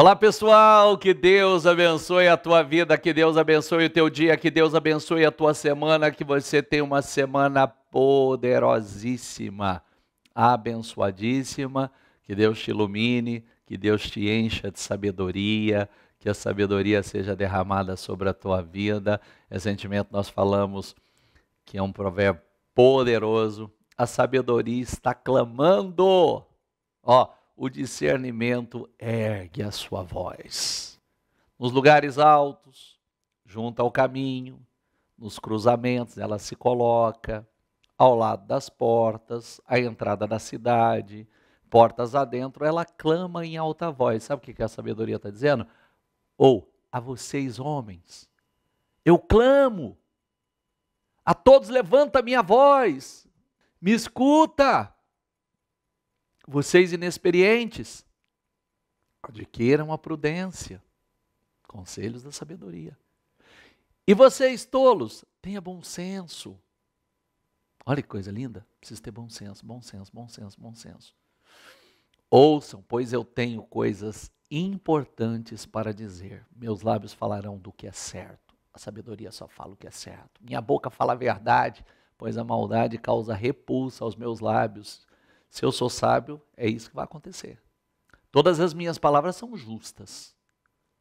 Olá pessoal, que Deus abençoe a tua vida, que Deus abençoe o teu dia, que Deus abençoe a tua semana, que você tenha uma semana poderosíssima, abençoadíssima, que Deus te ilumine, que Deus te encha de sabedoria, que a sabedoria seja derramada sobre a tua vida. Recentemente é nós falamos que é um provérbio poderoso, a sabedoria está clamando. Ó, o discernimento ergue a sua voz. Nos lugares altos, junto ao caminho, nos cruzamentos, ela se coloca ao lado das portas, à entrada da cidade, portas adentro, ela clama em alta voz. Sabe o que a sabedoria está dizendo? Ou a vocês, homens, eu clamo, a todos levanta a minha voz, me escuta. Vocês inexperientes, adquiram a prudência, conselhos da sabedoria. E vocês tolos, tenha bom senso. Olha que coisa linda, precisa ter bom senso, bom senso, bom senso, bom senso. Ouçam, pois eu tenho coisas importantes para dizer. Meus lábios falarão do que é certo. A sabedoria só fala o que é certo. Minha boca fala a verdade, pois a maldade causa repulsa aos meus lábios. Se eu sou sábio, é isso que vai acontecer. Todas as minhas palavras são justas.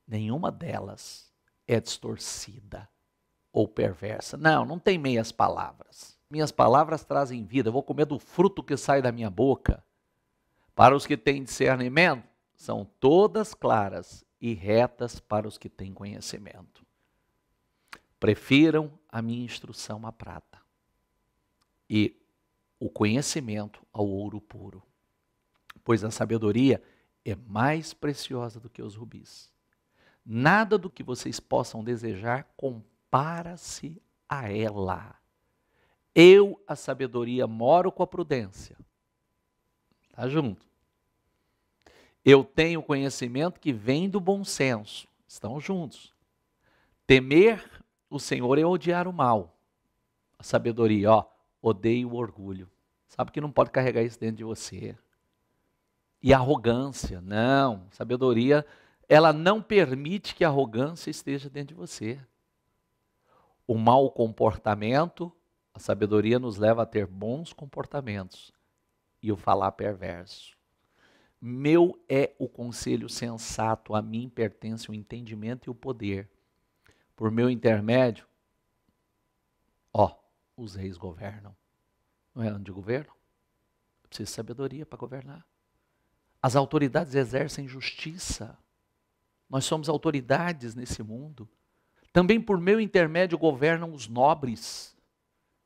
Nenhuma delas é distorcida ou perversa. Não, não tem meias palavras. Minhas palavras trazem vida. Eu vou comer do fruto que sai da minha boca. Para os que têm discernimento, são todas claras e retas para os que têm conhecimento. Prefiram a minha instrução à prata e o conhecimento ao ouro puro. Pois a sabedoria é mais preciosa do que os rubis. Nada do que vocês possam desejar compara-se a ela. Eu, a sabedoria, moro com a prudência. Tá junto. Eu tenho conhecimento que vem do bom senso. Estão juntos. Temer o Senhor é odiar o mal. A sabedoria, ó, odeio o orgulho. Sabe que não pode carregar isso dentro de você. E arrogância, não. Sabedoria, ela não permite que a arrogância esteja dentro de você. O mau comportamento, a sabedoria nos leva a ter bons comportamentos. E o falar perverso. Meu é o conselho sensato, a mim pertence o entendimento e o poder. Por meu intermédio, ó, os reis governam. Não é ano de governo. Precisa de sabedoria para governar. As autoridades exercem justiça. Nós somos autoridades nesse mundo. Também por meu intermédio governam os nobres.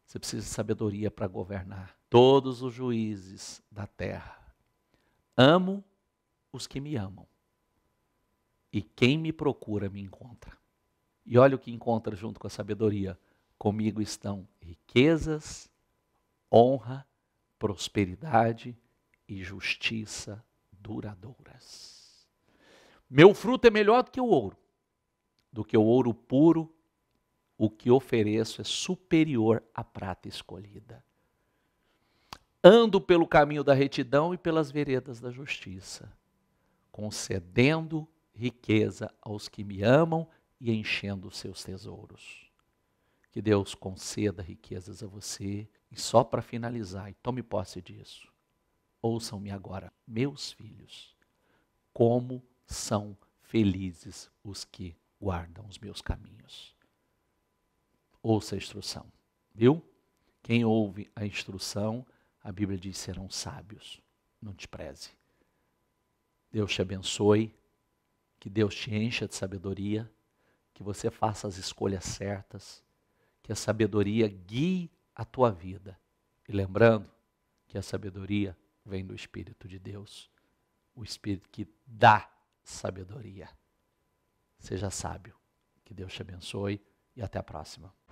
Você precisa de sabedoria para governar. Todos os juízes da terra. Amo os que me amam. E quem me procura me encontra. E olha o que encontra junto com a sabedoria. Comigo estão riquezas, honra, prosperidade e justiça duradouras. Meu fruto é melhor do que o ouro, do que o ouro puro, o que ofereço é superior à prata escolhida. Ando pelo caminho da retidão e pelas veredas da justiça, concedendo riqueza aos que me amam e enchendo seus tesouros. Que Deus conceda riquezas a você. E só para finalizar, e tome posse disso, ouçam-me agora, meus filhos, como são felizes os que guardam os meus caminhos. Ouça a instrução, viu? Quem ouve a instrução, a Bíblia diz serão sábios. Não te preze. Deus te abençoe, que Deus te encha de sabedoria, que você faça as escolhas certas que a sabedoria guie a tua vida. E lembrando que a sabedoria vem do Espírito de Deus, o Espírito que dá sabedoria. Seja sábio. Que Deus te abençoe e até a próxima.